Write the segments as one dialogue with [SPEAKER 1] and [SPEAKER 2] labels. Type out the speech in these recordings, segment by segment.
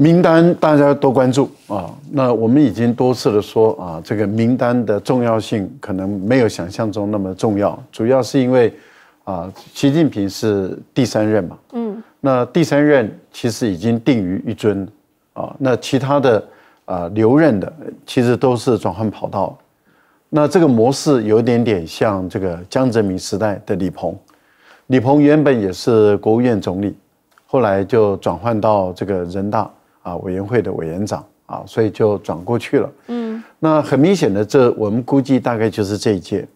[SPEAKER 1] 名单大家多关注啊！那我们已经多次的说啊，这个名单的重要性可能没有想象中那么重要，主要是因为啊，习近平是第三任嘛，嗯，那第三任其实已经定于一尊，啊，那其他的啊留任的其实都是转换跑道，那这个模式有点点像这个江泽民时代的李鹏，李鹏原本也是国务院总理，后来就转换到这个人大。啊，委员会的委员长啊，所以就转过去了。嗯，那很明显的，这我们估计大概就是这一届。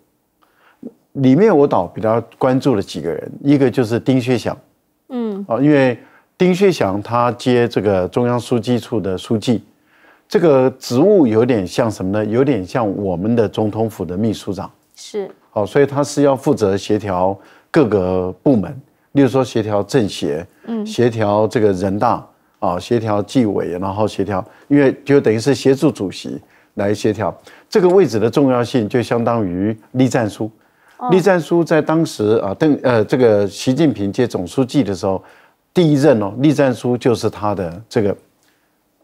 [SPEAKER 1] 里面我倒比较关注了几个人，一个就是丁薛祥，嗯，啊，因为丁薛祥他接这个中央书记处的书记，这个职务有点像什么呢？有点像我们的总统府的秘书长，是。好，所以他是要负责协调各个部门，例如说协调政协，嗯，协调这个人大。啊，协调纪委，然后协调，因为就等于是协助主席来协调这个位置的重要性，就相当于栗战书。栗战书在当时啊，邓呃，这个习近平接总书记的时候，第一任哦，栗战书就是他的这个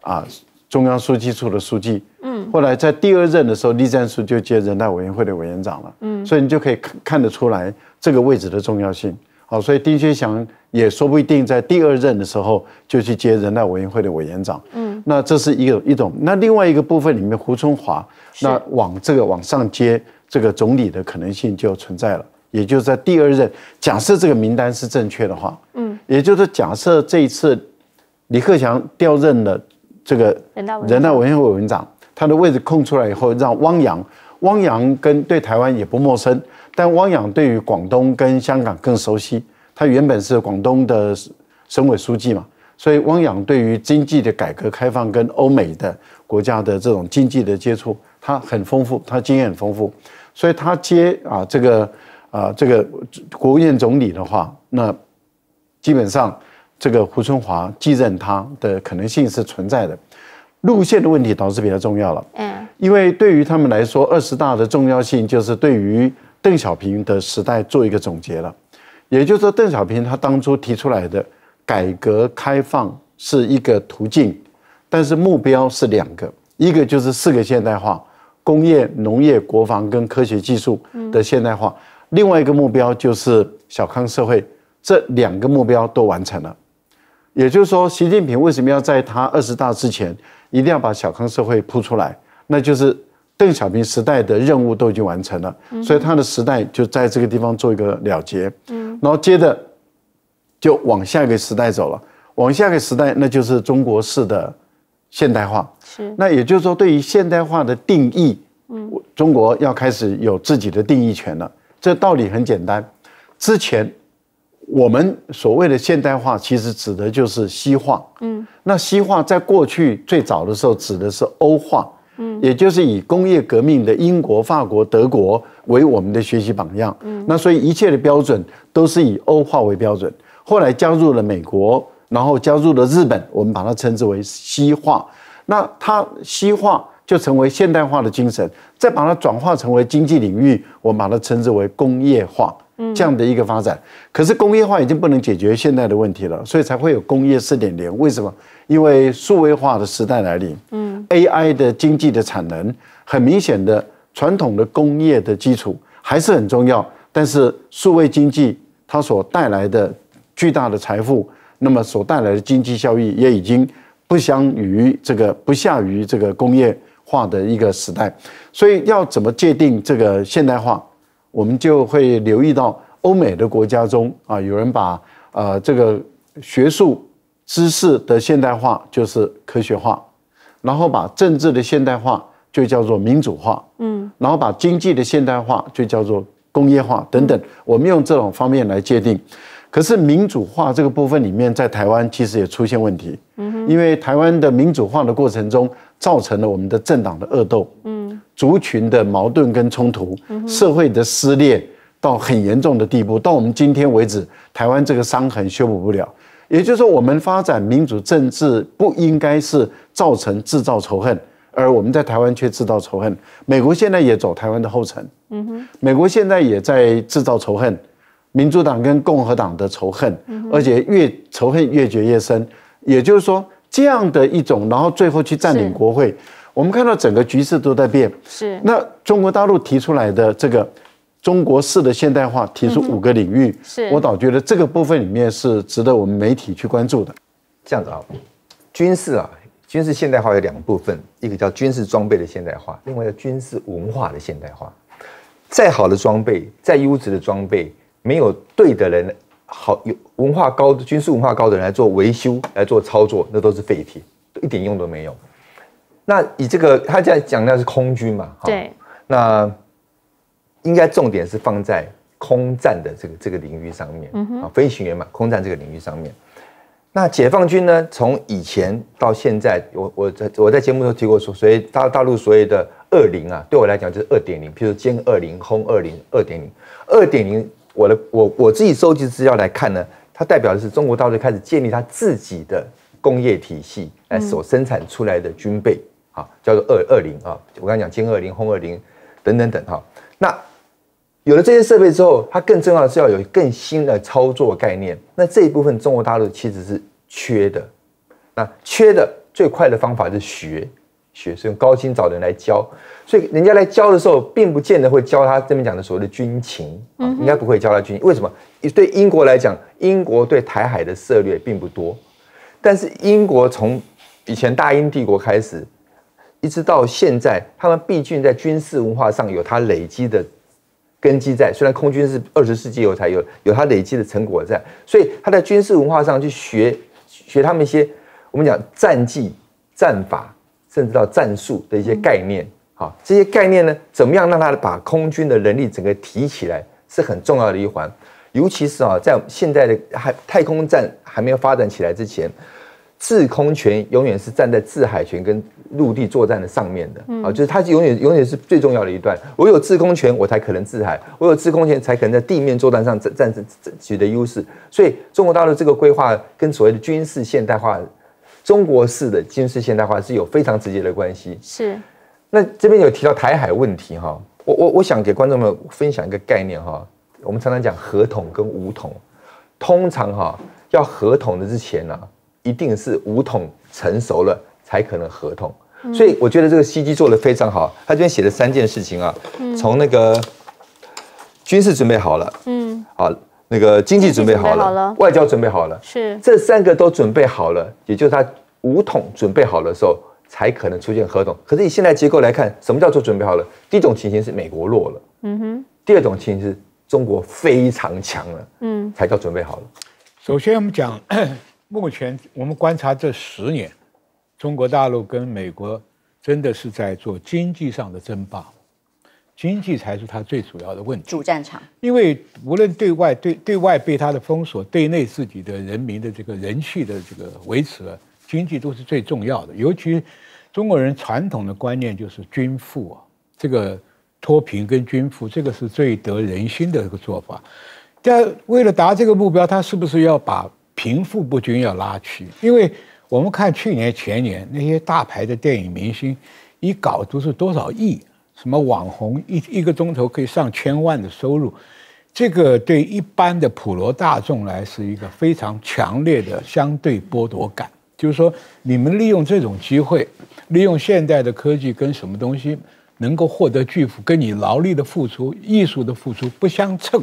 [SPEAKER 1] 啊，中央书记处的书记。嗯。后来在第二任的时候，栗战书就接人大委员会的委员长了。嗯。所以你就可以看得出来这个位置的重要性。好，所以丁薛祥也说不一定在第二任的时候就去接人大委员会的委员长。嗯，那这是一个一种，那另外一个部分里面，胡春华那往这个往上接这个总理的可能性就存在了，也就是在第二任。假设这个名单是正确的话，嗯，也就是假设这一次李克强调任了这个人人大委员会委员长，他的位置空出来以后，让汪洋，汪洋跟对台湾也不陌生。但汪洋对于广东跟香港更熟悉，他原本是广东的省委书记嘛，所以汪洋对于经济的改革开放跟欧美的国家的这种经济的接触，他很丰富，他经验很丰富，所以他接啊这个啊这个国务院总理的话，那基本上这个胡春华继任他的可能性是存在的。路线的问题倒是比较重要了，嗯，因为对于他们来说，二十大的重要性就是对于。邓小平的时代做一个总结了，也就是说，邓小平他当初提出来的改革开放是一个途径，但是目标是两个，一个就是四个现代化，工业、农业、国防跟科学技术的现代化；，另外一个目标就是小康社会。这两个目标都完成了，也就是说，习近平为什么要在他二十大之前一定要把小康社会铺出来？那就是。邓小平时代的任务都已经完成了，所以他的时代就在这个地方做一个了结。嗯，然后接着就往下一个时代走了。往下一个时代，那就是中国式的现代化。是。那也就是说，对于现代化的定义，嗯，中国要开始有自己的定义权了。这道理很简单。之前我们所谓的现代化，其实指的就是西化。嗯。那西化在过去最早的时候，指的是欧化。也就是以工业革命的英国、法国、德国为我们的学习榜样。嗯，那所以一切的标准都是以欧化为标准。后来加入了美国，然后加入了日本，我们把它称之为西化。那它西化就成为现代化的精神，再把它转化成为经济领域，我们把它称之为工业化。这样的一个发展，可是工业化已经不能解决现在的问题了，所以才会有工业四点零。为什么？因为数位化的时代来临，嗯，AI 的经济的产能很明显的，传统的工业的基础还是很重要，但是数位经济它所带来的巨大的财富，那么所带来的经济效益也已经不相于这个不下于这个工业化的一个时代，所以要怎么界定这个现代化？我们就会留意到，欧美的国家中啊，有人把呃这个学术知识的现代化就是科学化，然后把政治的现代化就叫做民主化，嗯，然后把经济的现代化就叫做工业化等等。我们用这种方面来界定，可是民主化这个部分里面，在台湾其实也出现问题，嗯，因为台湾的民主化的过程中，造成了我们的政党的恶斗，嗯。族群的矛盾跟冲突，社会的撕裂到很严重的地步，到我们今天为止，台湾这个伤痕修补不了。也就是说，我们发展民主政治不应该是造成制造仇恨，而我们在台湾却制造仇恨。美国现在也走台湾的后尘，嗯哼，美国现在也在制造仇恨，民主党跟共和党的仇恨，而且越仇恨越觉越深。也就是说，这样的一种，然后最后去占领国会。我们看到整个局势都在变，是。那中国大陆提出来的这个中国式的现代化，提出五个领域，是我倒觉
[SPEAKER 2] 得这个部分里面是值得我们媒体去关注的。这样子啊，军事啊，军事现代化有两部分，一个叫军事装备的现代化，另外叫军事文化的现代化。再好的装备，再优质的装备，没有对的人好有文化高的军事文化高的人来做维修、来做操作，那都是废铁，一点用都没有。那以这个，他在讲的是空军嘛？对，那应该重点是放在空战的这个这个领域上面啊，飞行员嘛，空战这个领域上面。那解放军呢，从以前到现在，我我在我在节目中提过说，所以大大陆所谓的二零啊，对我来讲就是二点零，譬如歼二零、轰二零，二点零，二点零。我的我我自己收集资料来看呢，它代表的是中国大陆开始建立它自己的工业体系来所生产出来的军备。叫做二二零啊，我刚讲，歼二零、轰二零等等等哈。那有了这些设备之后，它更重要的是要有更新的操作概念。那这一部分中国大陆其实是缺的。那缺的最快的方法是学学，是用高薪找人来教。所以人家来教的时候，并不见得会教他这边讲的所谓的军情啊，应该不会教他军情。为什么？对英国来讲，英国对台海的策略并不多，但是英国从以前大英帝国开始。一直到现在，他们毕竟在军事文化上有它累积的根基在。虽然空军是二十世纪后才有，有它累积的成果在，所以他在军事文化上去学学他们一些我们讲战技、战法，甚至到战术的一些概念。好，这些概念呢，怎么样让他把空军的能力整个提起来，是很重要的一环。尤其是啊，在现在的还太空战还没有发展起来之前，制空权永远是站在制海权跟。陆地作战的上面的啊，就是它永远永远是最重要的一段。我有制空权，我才可能制海；我有制空权，才可能在地面作战上占占取得优势。所以，中国大陆这个规划跟所谓的军事现代化、中国式的军事现代化是有非常直接的关系。是。那这边有提到台海问题哈，我我我想给观众们分享一个概念哈。我们常常讲合同跟武统，通常哈要合同的之前呢，一定是武统成熟了。才可能合同，所以我觉得这个 C G 做的非常好。他今天写了三件事情啊，从那个军事准备好了，嗯，啊，那个经济准备好了，外交准备好了，是这三个都准备好了，也就是他五统准备好的时候才可能出现合同。可是以现在结构来看，什么叫做准备好了？第一种情形是
[SPEAKER 3] 美国弱了，嗯哼；第二种情形是中国非常强了，嗯，才叫准备好了。首先我们讲，目前我们观察这十年。中国大陆跟美国真的是在做经济上的争霸，经济才是它最主要的问题。主战场。因为无论对外对对外被他的封锁，对内自己的人民的这个人气的这个维持，经济都是最重要的。尤其中国人传统的观念就是均富啊，这个脱贫跟均富这个是最得人心的一个做法。但为了达这个目标，他是不是要把贫富不均要拉去？因为我们看去年、前年那些大牌的电影明星，一搞都是多少亿？什么网红一一个钟头可以上千万的收入，这个对一般的普罗大众来是一个非常强烈的相对剥夺感。就是说，你们利用这种机会，利用现代的科技跟什么东西，能够获得巨富，跟你劳力的付出、艺术的付出不相称，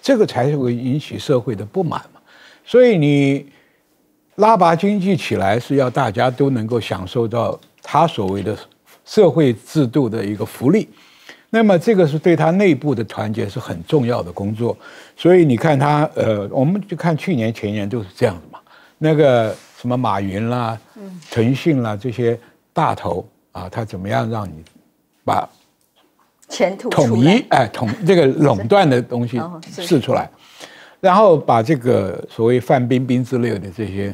[SPEAKER 3] 这个才会引起社会的不满嘛。所以你。拉拔经济起来是要大家都能够享受到他所谓的社会制度的一个福利，那么这个是对他内部的团结是很重要的工作。所以你看他，呃，我们就看去年、前年都是这样的嘛。那个什么马云啦、腾讯啦这些大头啊，他怎么样让你把
[SPEAKER 2] 前途统一？
[SPEAKER 3] 哎，统这个垄断的东西试出来，然后把这个所谓范冰冰之类的这些。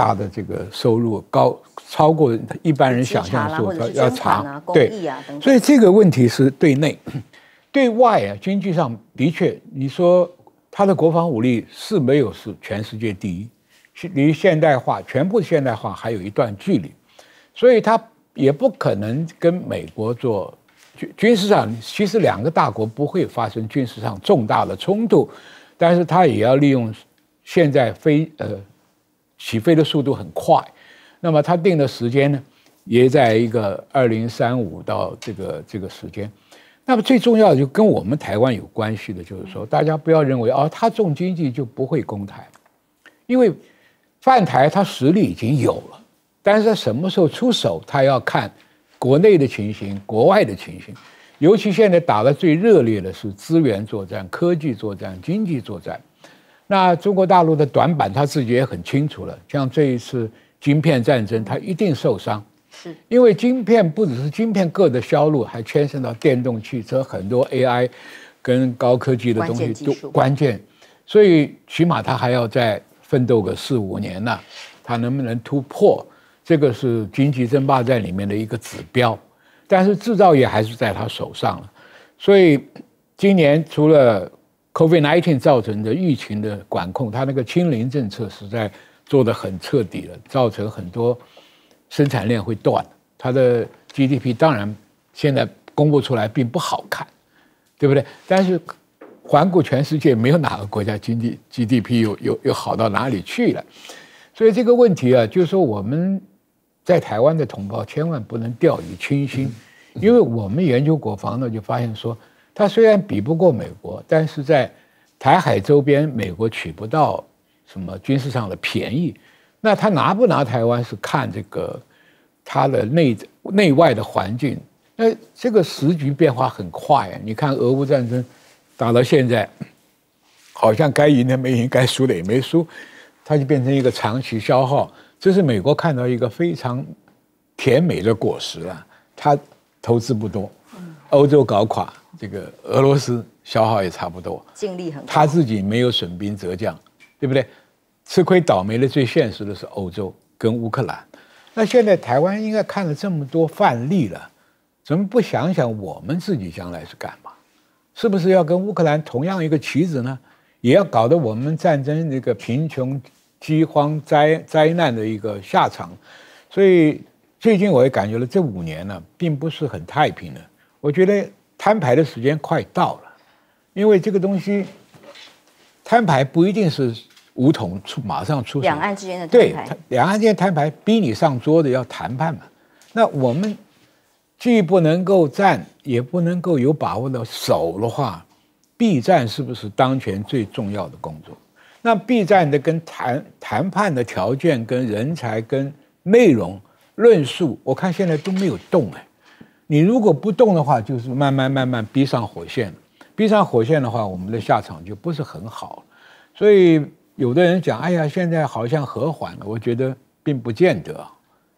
[SPEAKER 3] 大的这个收入高超过一般人想象的要要查对所以这个问题是对内对外啊，经济上的确，你说他的国防武力是没有是全世界第一，离现代化全部现代化还有一段距离，所以他也不可能跟美国做军军事上，其实两个大国不会发生军事上重大的冲突，但是他也要利用现在非呃。起飞的速度很快，那么他定的时间呢，也在一个二零三五到这个这个时间。那么最重要的就跟我们台湾有关系的，就是说大家不要认为啊，他重经济就不会攻台，因为犯台他实力已经有了，但是他什么时候出手，他要看国内的情形、国外的情形，尤其现在打的最热烈的是资源作战、科技作战、经济作战。那中国大陆的短板，他自己也很清楚了。像这一次晶片战争，他一定受伤，是因为晶片不只是晶片各的销路，还牵涉到电动汽车很多 AI 跟高科技的东西都关键，所以起码他还要再奋斗个四五年呢，他能不能突破，这个是经济争霸战里面的一个指标。但是制造业还是在他手上了，所以今年除了。COVID-19 造成的疫情的管控，它那个清零政策实在做得很彻底了，造成很多生产链会断，它的 GDP 当然现在公布出来并不好看，对不对？但是环顾全世界，没有哪个国家经济 GDP 又又又好到哪里去了，所以这个问题啊，就是说我们在台湾的同胞千万不能掉以轻心，因为我们研究国防呢，就发现说。他虽然比不过美国，但是在台海周边，美国取不到什么军事上的便宜。那他拿不拿台湾是看这个他的内内外的环境。那这个时局变化很快，你看俄乌战争打到现在，好像该赢的没赢，该输的也没输，他就变成一个长期消耗。这是美国看到一个非常甜美的果实啊，他投资不多。欧洲搞垮这个俄罗斯，消耗也差不多，他自己没有损兵折将，对不对？吃亏倒霉的最现实的是欧洲跟乌克兰。那现在台湾应该看了这么多范例了，怎么不想想我们自己将来是干嘛？是不是要跟乌克兰同样一个棋子呢？也要搞得我们战争那个贫穷、饥荒、灾灾难的一个下场？所以最近我也感觉了，这五年呢，并不是很太平的。我觉得摊牌的时间快到了，因为这个东西摊牌不一定是武统出马上出。两岸之间的对，两岸之间摊牌，逼你上桌子要谈判嘛。那我们既不能够战，也不能够有把握的守的话，B 战是不是当前最重要的工作？那 B 战的跟谈谈判的条件、跟人才、跟内容论述，我看现在都没有动哎。你如果不动的话，就是慢慢慢慢逼上火线，逼上火线的话，我们的下场就不是很好。所以有的人讲，哎呀，现在好像和缓了，我觉得并不见得。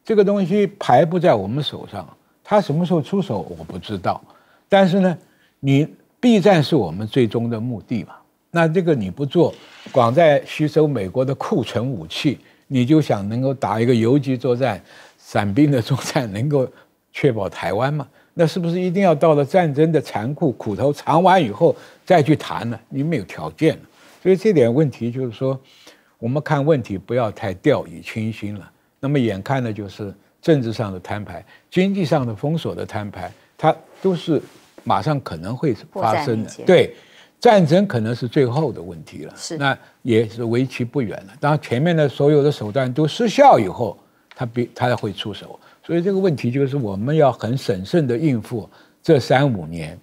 [SPEAKER 3] 这个东西牌不在我们手上，他什么时候出手我不知道。但是呢，你避战是我们最终的目的嘛？那这个你不做，光在吸收美国的库存武器，你就想能够打一个游击作战、伞兵的作战，能够。确保台湾嘛，那是不是一定要到了战争的残酷苦头尝完以后再去谈呢？你没有条件了，所以这点问题就是说，我们看问题不要太掉以轻心了。那么眼看呢，就是政治上的摊牌，经济上的封锁的摊牌，它都是马上可能会发生的。对，战争可能是最后的问题了，那也是为期不远了。当前面的所有的手段都失效以后，他必他会出手。所以这个问题就是我们要很审慎的应付这三五年，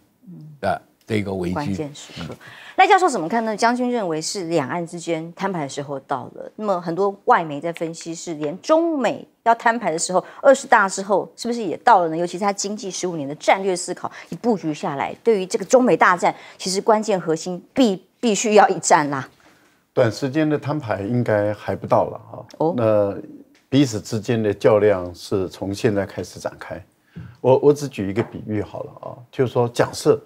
[SPEAKER 3] 的这个危机。关键时刻。
[SPEAKER 2] 那教授怎么看呢？将军认为是两岸之间摊牌的时候到了。那么很多外媒在分析是，连中美要摊牌的时候，二十大之后是不是也到了呢？尤其是他经济十五年的战略思考，一布局下来，
[SPEAKER 1] 对于这个中美大战，其实关键核心必必须要一战啦。短时间的摊牌应该还不到了啊。哦，那。彼此之间的较量是从现在开始展开。我我只举一个比喻好了啊，就是说，假设，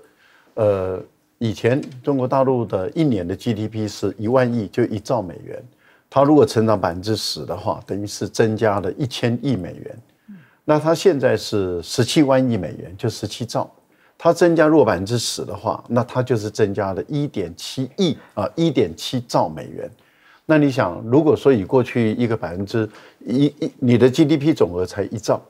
[SPEAKER 1] 呃，以前中国大陆的一年的 GDP 是一万亿，就一兆美元，它如果成长百分之十的话，等于是增加了一千亿美元。那它现在是十七万亿美元，就十七兆，它增加若百分之十的话，那它就是增加了一点七亿啊，一点七兆美元。那你想，如果说以过去一个百分之一一，你的 GDP 总额才一兆，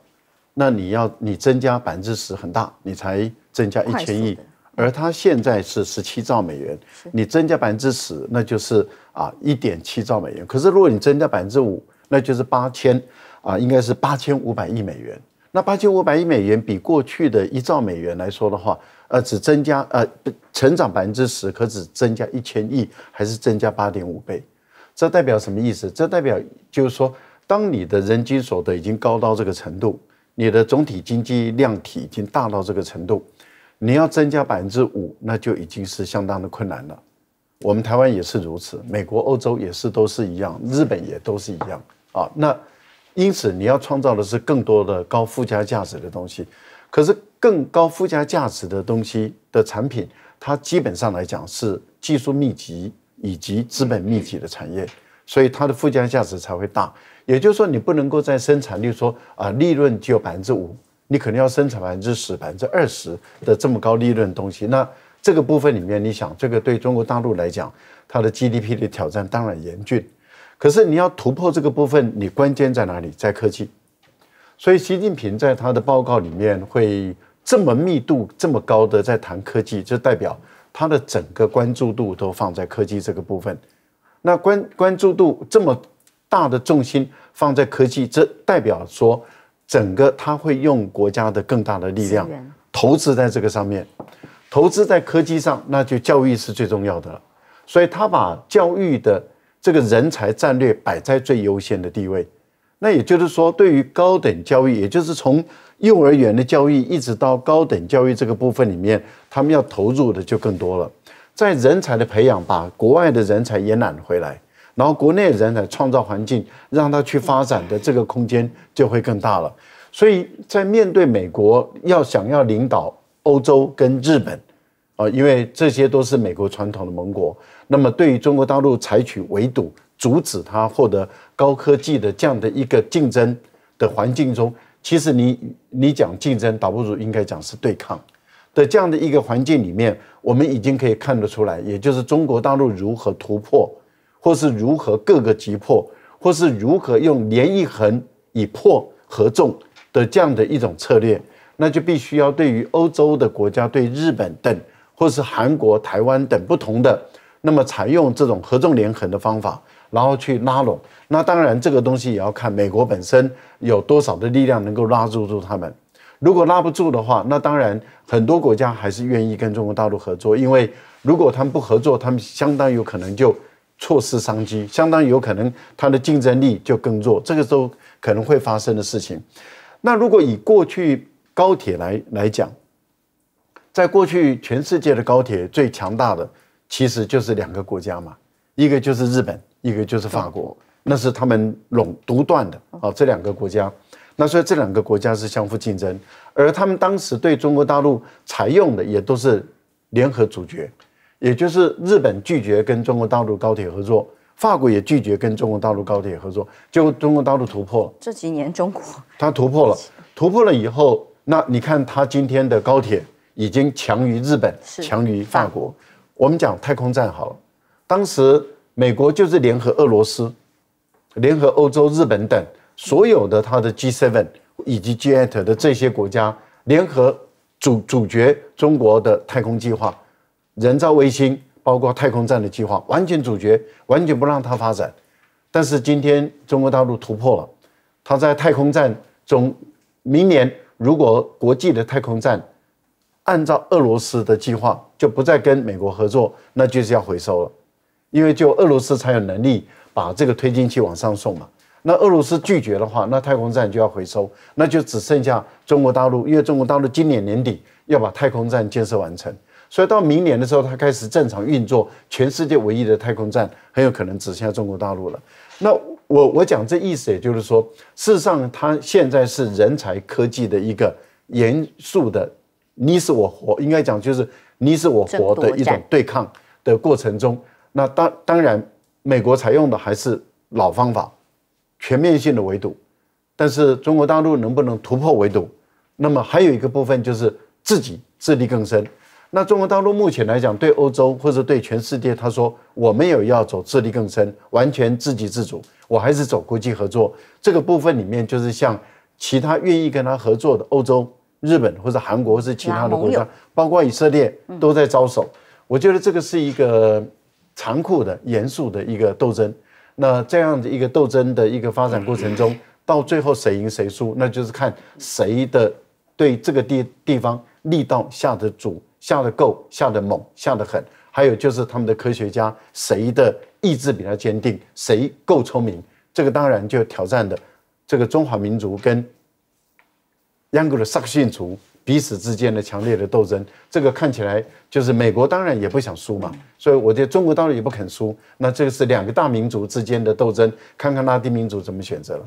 [SPEAKER 1] 那你要你增加百分之十很大，你才增加一千亿，而它现在是十七兆美元，你增加百分之十，那就是啊一点七兆美元。可是如果你增加百分之五，那就是八千，啊应该是八千五百亿美元。那八千五百亿美元比过去的一兆美元来说的话，呃只增加呃成长百分之十，可只增加一千亿，还是增加八点五倍。这代表什么意思？这代表就是说，当你的人均所得已经高到这个程度，你的总体经济量体已经大到这个程度，你要增加百分之五，那就已经是相当的困难了。我们台湾也是如此，美国、欧洲也是都是一样，日本也都是一样啊。那因此你要创造的是更多的高附加价值的东西，可是更高附加价值的东西的产品，它基本上来讲是技术密集。以及资本密集的产业，所以它的附加价值才会大。也就是说，你不能够在生产率说啊，利润只有百分之五，你可能要生产百分之十、百分之二十的这么高利润东西。那这个部分里面，你想，这个对中国大陆来讲，它的 GDP 的挑战当然严峻。可是你要突破这个部分，你关键在哪里？在科技。所以习近平在他的报告里面会这么密度、这么高的在谈科技，就代表。他的整个关注度都放在科技这个部分，那关关注度这么大的重心放在科技，这代表说整个他会用国家的更大的力量投资在这个上面，投资在科技上，那就教育是最重要的了。所以他把教育的这个人才战略摆在最优先的地位。那也就是说，对于高等教育，也就是从。幼儿园的教育一直到高等教育这个部分里面，他们要投入的就更多了。在人才的培养，把国外的人才也揽回来，然后国内人才创造环境，让他去发展的这个空间就会更大了。所以在面对美国要想要领导欧洲跟日本，啊，因为这些都是美国传统的盟国，那么对于中国大陆采取围堵、阻止他获得高科技的这样的一个竞争的环境中。其实你你讲竞争，倒不如应该讲是对抗的这样的一个环境里面，我们已经可以看得出来，也就是中国大陆如何突破，或是如何各个击破，或是如何用连一横以破合纵的这样的一种策略，那就必须要对于欧洲的国家、对日本等，或是韩国、台湾等不同的，那么采用这种合纵连横的方法。然后去拉拢，那当然这个东西也要看美国本身有多少的力量能够拉住住他们。如果拉不住的话，那当然很多国家还是愿意跟中国大陆合作，因为如果他们不合作，他们相当有可能就错失商机，相当有可能他的竞争力就更弱。这个时候可能会发生的事情。那如果以过去高铁来来讲，在过去全世界的高铁最强大的其实就是两个国家嘛，一个就是日本。一个就是法国，那是他们垄独断的啊，这两个国家，那所以这两个国家是相互竞争，而他们当时对中国大陆采用的也都是联合主角，也就是日本拒绝跟中国大陆高铁合作，法国也拒绝跟中国大陆高铁合作，结果中国大陆突破。这几年中国他突破了，突破了以后，那你看他今天的高铁已经强于日本，强于法国。我们讲太空站好了，当时。美国就是联合俄罗斯、联合欧洲、日本等所有的它的 G7 以及 G8 的这些国家，联合主主角中国的太空计划、人造卫星，包括太空站的计划，完全阻绝，完全不让它发展。但是今天中国大陆突破了，它在太空站中，明年如果国际的太空站按照俄罗斯的计划就不再跟美国合作，那就是要回收了。因为就俄罗斯才有能力把这个推进器往上送嘛，那俄罗斯拒绝的话，那太空站就要回收，那就只剩下中国大陆。因为中国大陆今年年底要把太空站建设完成，所以到明年的时候，它开始正常运作，全世界唯一的太空站很有可能只剩下中国大陆了。那我我讲这意思，也就是说，事实上，它现在是人才科技的一个严肃的你死我活，应该讲就是你死我活的一种对抗的过程中。那当当然，美国采用的还是老方法，全面性的围堵。但是中国大陆能不能突破围堵？那么还有一个部分就是自己自力更生。那中国大陆目前来讲，对欧洲或者对全世界，他说我没有要走自力更生，完全自给自足，我还是走国际合作。这个部分里面就是像其他愿意跟他合作的欧洲、日本或者韩国，或是其他的国家，包括以色列都在招手。我觉得这个是一个。残酷的、严肃的一个斗争，那这样的一个斗争的一个发展过程中，到最后谁赢谁输，那就是看谁的对这个地地方力道下的足、下的够、下的猛、下的狠，还有就是他们的科学家谁的意志比较坚定，谁够聪明，这个当然就挑战的这个中华民族跟英国的萨克逊族。彼此之间的强烈的斗争，这个看起来就是美国当然也不想输嘛，所以我觉得中国当然也不肯输。那这个是两个大民族之间的斗争，看看拉丁民族怎么选择了。